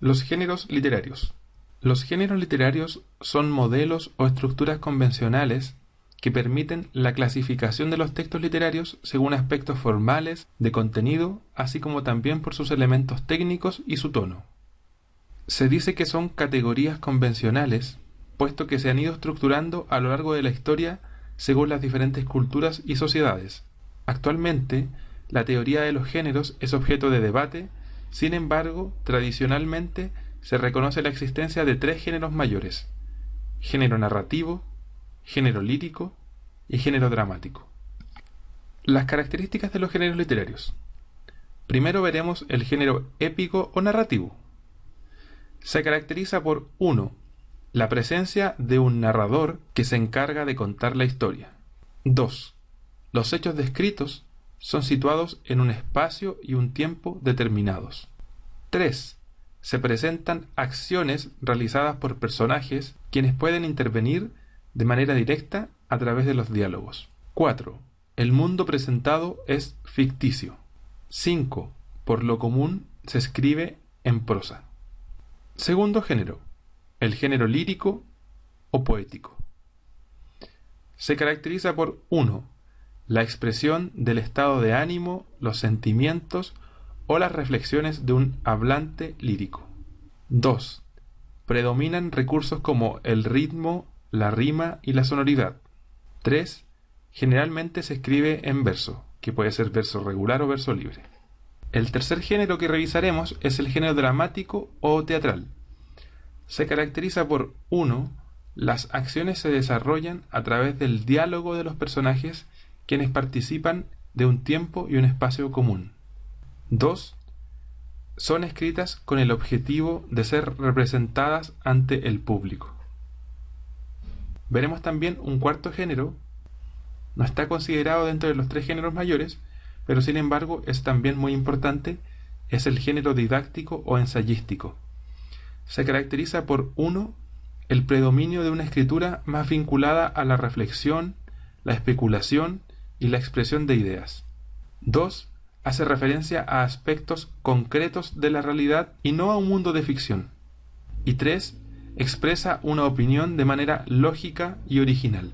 Los géneros literarios. Los géneros literarios son modelos o estructuras convencionales que permiten la clasificación de los textos literarios según aspectos formales, de contenido, así como también por sus elementos técnicos y su tono. Se dice que son categorías convencionales, puesto que se han ido estructurando a lo largo de la historia según las diferentes culturas y sociedades. Actualmente, la teoría de los géneros es objeto de debate sin embargo, tradicionalmente se reconoce la existencia de tres géneros mayores, género narrativo, género lírico y género dramático. Las características de los géneros literarios. Primero veremos el género épico o narrativo. Se caracteriza por 1. La presencia de un narrador que se encarga de contar la historia. 2. Los hechos descritos son situados en un espacio y un tiempo determinados. 3. Se presentan acciones realizadas por personajes quienes pueden intervenir de manera directa a través de los diálogos. 4. El mundo presentado es ficticio. 5. Por lo común se escribe en prosa. Segundo género. El género lírico o poético. Se caracteriza por 1 la expresión del estado de ánimo, los sentimientos o las reflexiones de un hablante lírico. 2. Predominan recursos como el ritmo, la rima y la sonoridad. 3. Generalmente se escribe en verso, que puede ser verso regular o verso libre. El tercer género que revisaremos es el género dramático o teatral. Se caracteriza por 1. Las acciones se desarrollan a través del diálogo de los personajes quienes participan de un tiempo y un espacio común. Dos, Son escritas con el objetivo de ser representadas ante el público. Veremos también un cuarto género. No está considerado dentro de los tres géneros mayores, pero sin embargo es también muy importante, es el género didáctico o ensayístico. Se caracteriza por uno, el predominio de una escritura más vinculada a la reflexión, la especulación y la expresión de ideas. 2. Hace referencia a aspectos concretos de la realidad y no a un mundo de ficción. Y 3. Expresa una opinión de manera lógica y original.